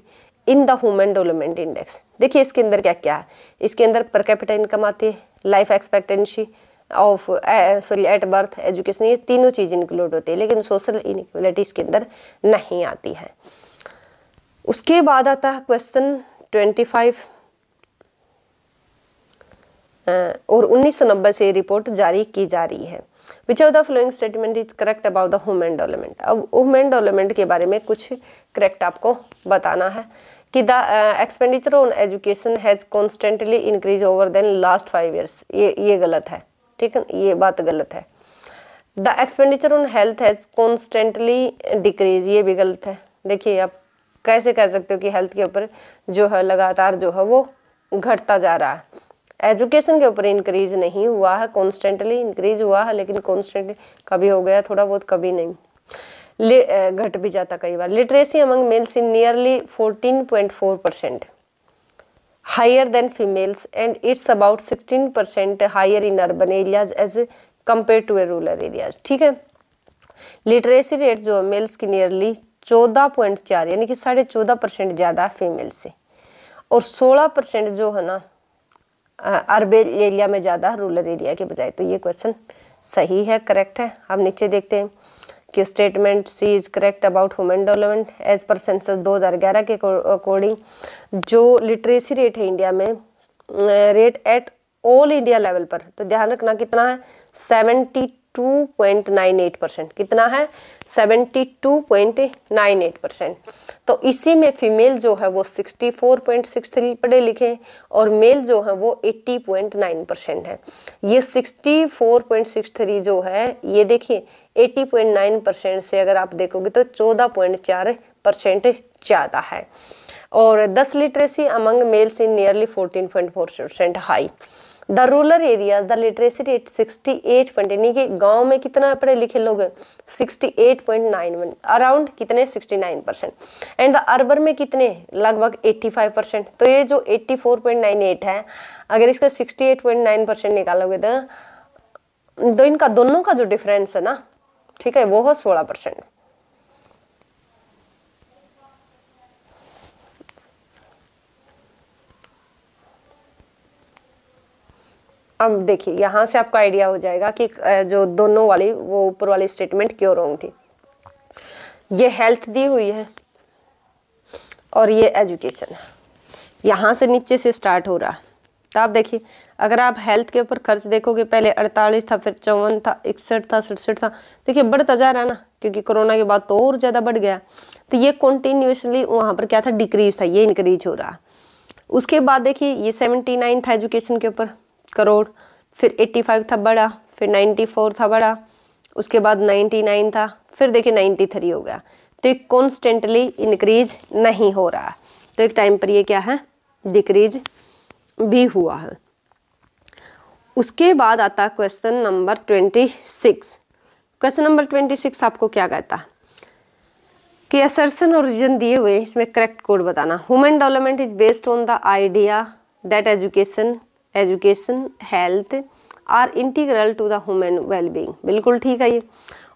in the human development index देखिए इसके अंदर क्या क्या है इसके अंदर पर कैपिटल इनकम आती है life expectancy of sorry at birth education ये तीनों चीज़ इंक्लूड होती है लेकिन सोशल इनक्वलिटी इसके अंदर नहीं आती है उसके बाद आता है क्वेश्चन ट्वेंटी फाइव और उन्नीस सौ नब्बे से रिपोर्ट जारी की जा रही है which of the following statement is correct about the women development अब वुमेन डेवलपमेंट के बारे में कुछ करेक्ट आपको बताना है कि the expenditure on education has constantly increase over then last five years ये ये गलत है ठीक है ये बात गलत है the expenditure on health has constantly decrease ये भी गलत है देखिए आप कैसे कह सकते हो कि हेल्थ के ऊपर जो है लगातार जो है वो घटता जा रहा है एजुकेशन के ऊपर इंक्रीज नहीं हुआ है कॉन्स्टेंटली इंक्रीज हुआ है लेकिन कॉन्स्टेंटली कभी हो गया थोड़ा बहुत कभी नहीं घट भी जाता कई बार literacy among males in nearly 14.4 percent higher than females and it's about 16 percent higher in urban areas as compare to a rural areas ठीक है लिटरेसी रेट जो है मेल्स की नियरली चौदह पॉइंट चार यानी कि साढ़े चौदह परसेंट ज़्यादा है फीमेल से और सोलह परसेंट जो है ना अर्बन एरिया में ज़्यादा रूरल एरिया के बजाय तो ये क्वेश्चन सही है करेक्ट है हम नीचे देखते हैं कि statement C is correct about women development as per census 2011 के अकॉर्डिंग जो लिटरेसी रेट है इंडिया में rate at all India level पर तो ध्यान रखना कितना है seventy two point nine eight percent कितना है 72.98 two point nine eight percent तो इसी में फीमेल जो है वो sixty four point six three पढ़े लिखे और मेल जो है वो एट्टी पॉइंट नाइन परसेंट है ये sixty four point six three जो है ये देखिए 80.9 परसेंट से अगर आप देखोगे तो 14.4 परसेंट ज़्यादा है और दस literacy among males in nearly 14.4 percent high the rural areas the literacy rate 68 point यानी कि गांव में कितना पढ़े लिखे लोग हैं 68.91 अराउंड कितने 69 परसेंट एंड द अर्बन में कितने लगभग 85 परसेंट तो ये जो 84.98 है अगर इसका 68.9 परसेंट निकालोगे तो, तो इनका दोनों का जो डिफरेंस है ना ठीक है वो हो सोलह परसेंट अब देखिए यहां से आपका आइडिया हो जाएगा कि जो दोनों वाली वो ऊपर वाली स्टेटमेंट क्यों रोंग थी ये हेल्थ दी हुई है और ये एजुकेशन है यहां से नीचे से स्टार्ट हो रहा है तो आप देखिए अगर आप हेल्थ के ऊपर खर्च देखोगे पहले अड़तालीस था फिर चौवन था इकसठ था सड़सठ था देखिए बढ़ता जा रहा है ना क्योंकि कोरोना के बाद तो और ज़्यादा बढ़ गया तो ये कॉन्टीन्यूसली वहाँ पर क्या था डिक्रीज था ये इंक्रीज हो रहा उसके बाद देखिए ये सेवेंटी नाइन था एजुकेशन के ऊपर करोड़ फिर एट्टी फाइव था बड़ा फिर नाइन्टी फोर था बड़ा उसके बाद नाइन्टी नाइन था फिर देखिए नाइन्टी थ्री हो गया तो ये कॉन्स्टेंटली इंक्रीज नहीं हो रहा तो एक टाइम पर ये क्या है डिक्रीज भी हुआ है उसके बाद आता है question number twenty six question number twenty six आपको क्या कहता है कि असर्सन और रीजन दिए हुए इसमें करेक्ट कोड बताना human development is based on the idea that education education health are integral to the human wellbeing बिल्कुल ठीक है ये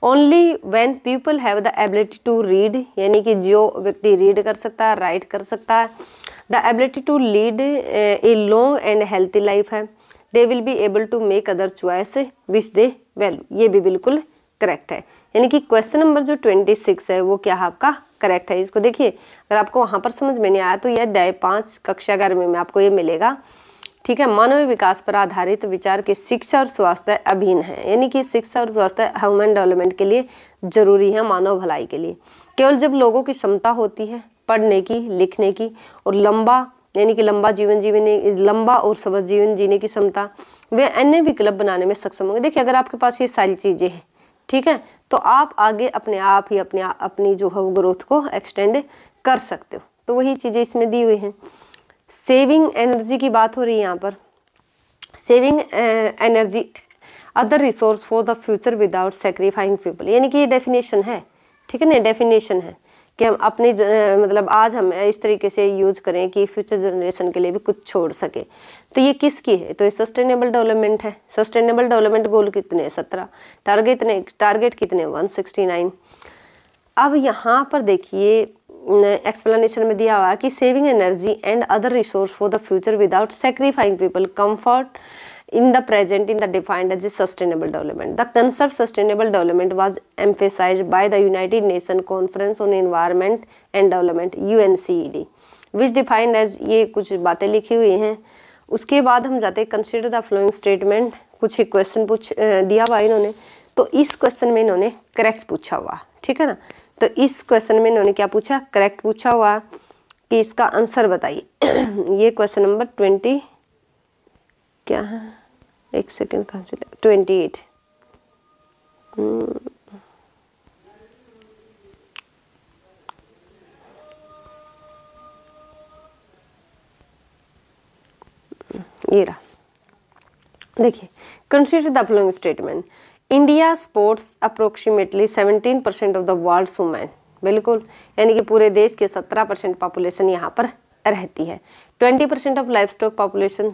only when people have the ability to read यानी कि जो व्यक्ति रीड कर सकता है राइट कर सकता है the ability to lead a long and healthy life है they will be able to make other choice which they value ये भी बिल्कुल करेक्ट है यानी कि क्वेश्चन नंबर जो ट्वेंटी सिक्स है वो क्या है आपका करेक्ट है इसको देखिए अगर आपको वहाँ पर समझ में नहीं आया तो यह दया पाँच कक्षा कक्षागार में आपको ये मिलेगा ठीक है मानव विकास पर आधारित विचार के शिक्षा और स्वास्थ्य अधीन है यानी कि शिक्षा और स्वास्थ्य ह्यूमन डेवलपमेंट के लिए जरूरी है मानव भलाई के लिए केवल जब लोगों की क्षमता होती है पढ़ने की लिखने की और लंबा यानी कि लंबा जीवन जीने लंबा और सबस जीवन जीने की क्षमता वे अन्य विकल्प बनाने में सक्षम होंगे देखिए अगर आपके पास ये सारी चीज़ें हैं ठीक है तो आप आगे अपने आप ही अपने अपनी जो है वो ग्रोथ को एक्सटेंड कर सकते हो तो वही चीज़ें इसमें दी हुई हैं सेविंग एनर्जी की बात हो रही है यहाँ पर saving energy other resource for the future without sacrificing people यानी कि ये डेफिनेशन है ठीक है ना डेफिनेशन है कि हम अपनी मतलब आज हम इस तरीके से यूज करें कि फ्यूचर जनरेशन के लिए भी कुछ छोड़ सके तो ये किसकी है तो ये सस्टेनेबल डेवलपमेंट है सस्टेनेबल डेवलपमेंट गोल कितने सत्रह टारगेट ने टारगेट कितने वन सिक्सटी नाइन अब यहाँ पर देखिए एक्सप्लेनेशन में दिया हुआ है कि saving energy and other resource for the future without sacrificing people comfort in the present in the defined as a sustainable development the concept sustainable development was emphasized by the united nation conference on environment and development unced which defined as ये कुछ बातें लिखी हुई हैं उसके बाद हम जाते consider the following statement kuch ek question puch पूछ दिया हुआ inhone to is question mein inhone correct pucha hua theek hai na to is question mein inhone kya pucha correct pucha hua कि इसका आंसर बताइए ये question number twenty क्या है एक सेकेंड कहाँ से ट्वेंटी एट hmm. ये रहा देखिए consider the following statement India sports approximately 17 percent of the world women बिल्कुल यानी कि पूरे देश के 17 परसेंट पॉपुलेशन यहाँ पर रहती है 20 percent of life stock population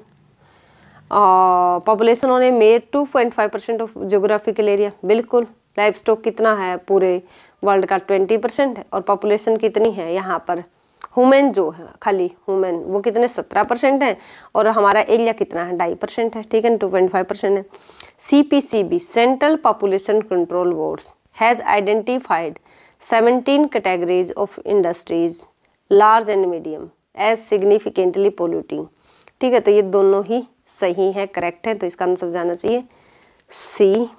population होने में two point five percent of geographical area बिल्कुल लाइफ स्टॉक कितना है पूरे वर्ल्ड का ट्वेंटी परसेंट है और पॉपुलेशन कितनी है यहाँ पर हुमेन जो है खाली हुमेन वो कितने सत्रह परसेंट हैं और हमारा एरिया कितना है ढाई परसेंट है ठीक है टू पॉइंट फाइव परसेंट है C P C B central population control board has identified seventeen categories of industries large and medium as significantly polluting ठीक है तो ये दोनों ही सही है करेक्ट है तो इसका आंसर मतलब जाना चाहिए सी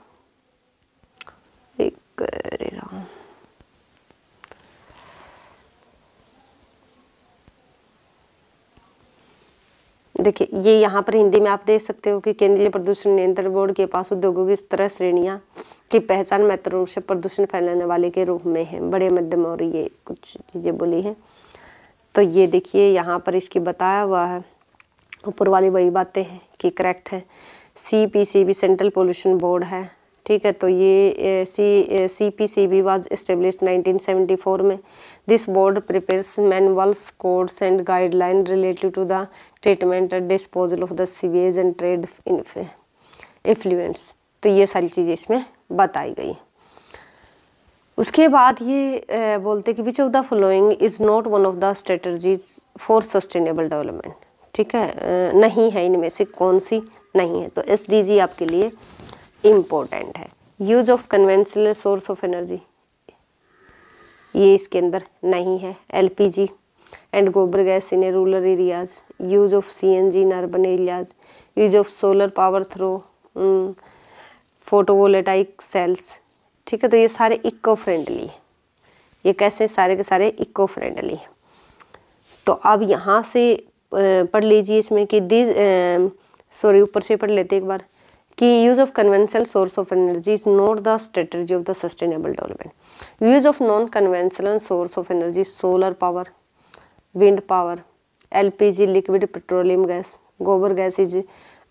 देखिए ये यहाँ पर हिंदी में आप देख सकते हो कि केंद्रीय प्रदूषण नियंत्रण बोर्ड के पास उद्योगों की तरह श्रेणियाँ की पहचान महत्व रूप से प्रदूषण फैलाने वाले के रूप में है बड़े मध्यम और ये कुछ चीज़ें बोली हैं तो ये देखिए यहाँ पर इसकी बताया हुआ है ऊपर वाली वही बातें हैं कि करेक्ट है C P C B central pollution board है ठीक है तो ये C C P C B was establish nineteen seventy four में this board prepares manuals codes and guideline relative to the treatment and disposal of the sewage and trade influence तो ये सारी चीज़ें इसमें बताई गई उसके बाद ये बोलते कि which of the following is not one of the strategies for sustainable development ठीक है नहीं है इनमें से कौन सी नहीं है तो एस आपके लिए इम्पोर्टेंट है use of conventional source of energy ये इसके अंदर नहीं है LPG and gobar gas in rural areas use of CNG in urban areas use of solar power through photovoltaic cells ठीक है तो ये सारे इको फ्रेंडली ये कैसे सारे के सारे इको फ्रेंडली तो अब यहाँ से पढ़ लीजिए इसमें कि दिस सॉरी ऊपर से पढ़ लेते एक बार कि use of conventional source of energy is not the strategy of the sustainable development use of non conventional source of energy solar power wind power LPG liquid petroleum gas gobar gas is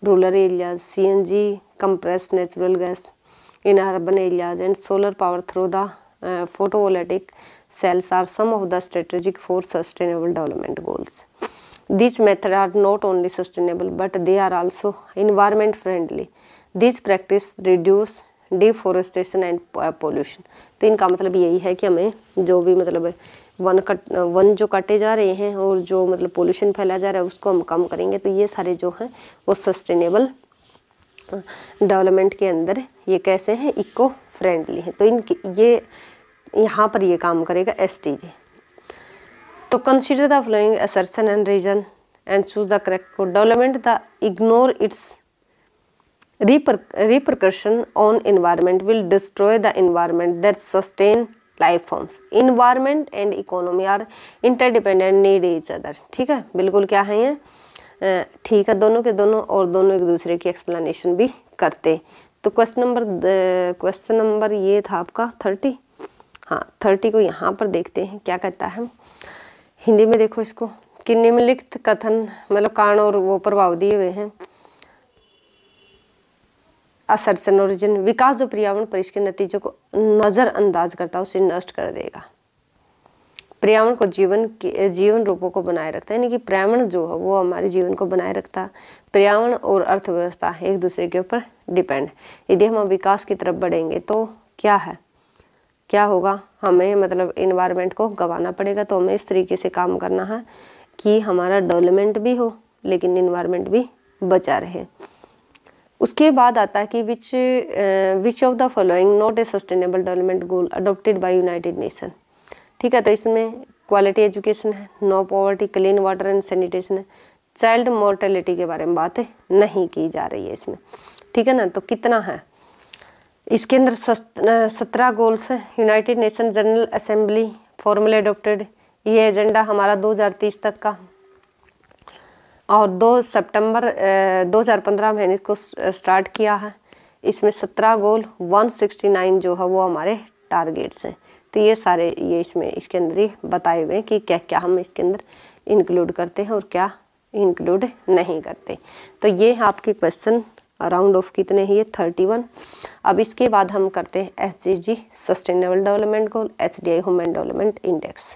rural areas CNG compress natural gas in urban areas and solar power through the uh, cells are some of the the for sustainable development goals These methods are not only sustainable but they are also environment friendly. These practice reduce deforestation and pollution तो इनका मतलब यही है कि हमें जो भी मतलब वन कट वन जो काटे जा रहे हैं और जो मतलब पोल्यूशन फैला जा रहा है उसको हम कम करेंगे तो ये सारे जो हैं वो सस्टेनेबल डेवलपमेंट के अंदर ये कैसे हैं इको फ्रेंडली हैं तो इनकी ये यहाँ पर ये काम करेगा एस टी जी तो consider the following assertion and reason and choose the correct को development the ignore its repercussion on environment will destroy the environment that sustain life forms environment and economy are interdependent need each other ठीक है बिल्कुल क्या है ये ठीक है दोनों के दोनों और दोनों एक दूसरे की एक्सप्लेनेशन भी करते तो क्वेश्चन नंबर क्वेश्चन नंबर ये था आपका थर्टी हाँ थर्टी को यहाँ पर देखते हैं क्या कहता है हिंदी में देखो इसको कि निम्नलिखित कथन मतलब कारण और वो प्रभाव दिए हुए हैं असरसन ओरिजिन विकास जो पर्यावरण परिष के नतीजों को नज़रअंदाज करता है उसे नष्ट कर देगा पर्यावरण को जीवन के जीवन रूपों को बनाए रखता है यानी कि पर्यावरण जो है वो हमारे जीवन को बनाए रखता है पर्यावरण और अर्थव्यवस्था एक दूसरे के ऊपर डिपेंड यदि हम विकास की तरफ बढ़ेंगे तो क्या है क्या होगा हमें मतलब इन्वायरमेंट को गंवाना पड़ेगा तो हमें इस तरीके से काम करना है कि हमारा डेवलपमेंट भी हो लेकिन इन्वायरमेंट भी बचा रहे उसके बाद आता है कि which which of the following not a sustainable development goal adopted by United Nation ठीक है तो इसमें क्वालिटी एजुकेशन है no poverty clean water and sanitation है चाइल्ड मोर्टेलिटी के बारे में बात नहीं की जा रही है इसमें ठीक है ना तो कितना है इसके अंदर सत्रह goals United Nation General Assembly formally adopted ये एजेंडा हमारा 2030 तक का और 2 सितंबर 2015 मैंने इसको स्टार्ट किया है इसमें 17 गोल 169 जो है वो हमारे टारगेट्स हैं तो ये सारे ये इसमें इसके अंदर ही बताए हुए हैं कि क्या क्या हम इसके अंदर इंक्लूड करते हैं और क्या इंक्लूड नहीं करते तो ये आपके क्वेश्चन राउंड ऑफ कितने हैं ये थर्टी वन अब इसके बाद हम करते हैं S G sustainable development goal H D I human development index